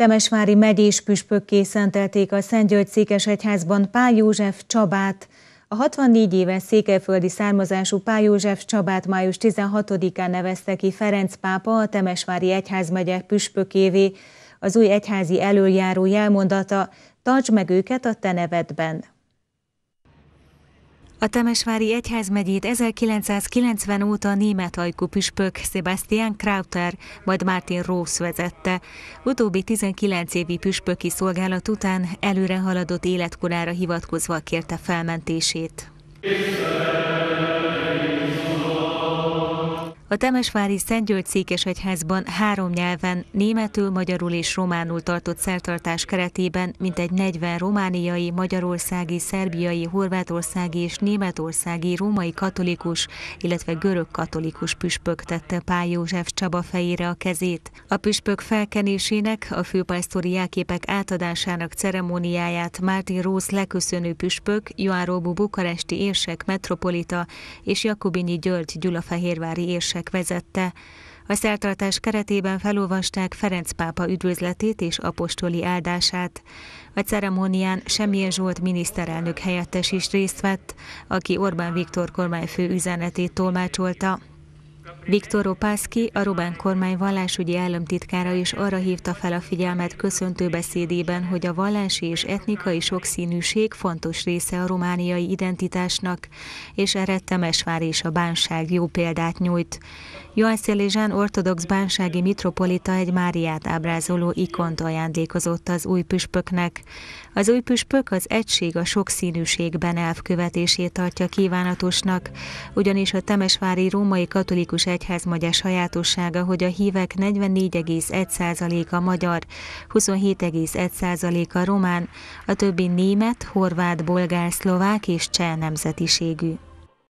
Temesvári megyés püspökké szentelték a Szentgyörgy Székesegyházban Pál József Csabát. A 64 éves székelyföldi származású Pál József Csabát május 16-án nevezte ki Ferenc pápa a Temesvári Egyházmegye püspökévé. Az új egyházi előjáró jelmondata tarts meg őket a te nevedben! A Temesvári Egyházmegyét 1990 óta német ajkú püspök Sebastian Krauter, majd Martin Rósz vezette. Utóbbi 19 évi püspöki szolgálat után előre haladott életkorára hivatkozva kérte felmentését. Köszönöm. A Temesvári Szent György székesegyházban három nyelven, németül, magyarul és románul tartott szertartás keretében mintegy 40 romániai, magyarországi, szerbiai, horvátországi és németországi római katolikus, illetve görög katolikus püspök tette Pál József Csaba fejére a kezét. A püspök felkenésének, a főpásztori jelképek átadásának ceremóniáját Márti Rósz leköszönő püspök, Joán Róbu bukaresti érsek metropolita és Jakobinyi György gyulafehérvári érsek szerzetesek vezette. A szertartás keretében felolvasták Ferenc pápa üdvözletét és apostoli áldását. A ceremónián Semmilyen Zsolt miniszterelnök helyettes is részt vett, aki Orbán Viktor kormányfő üzenetét tolmácsolta. Viktor Opászki, a Robán kormány vallásügyi államtitkára is arra hívta fel a figyelmet köszöntő beszédében, hogy a vallási és etnikai sokszínűség fontos része a romániai identitásnak, és erre Temesvár és a bánság jó példát nyújt. Ioan Szélézsán ortodox bánsági mitropolita egy Máriát ábrázoló ikont ajándékozott az új püspöknek. Az új püspök az egység a sokszínűségben elvkövetését tartja kívánatosnak, ugyanis a Temesvári római katolikus katolikus egyházmegye sajátossága, hogy a hívek 44,1%-a magyar, 27,1%-a román, a többi német, horvát, bolgár, szlovák és cseh nemzetiségű.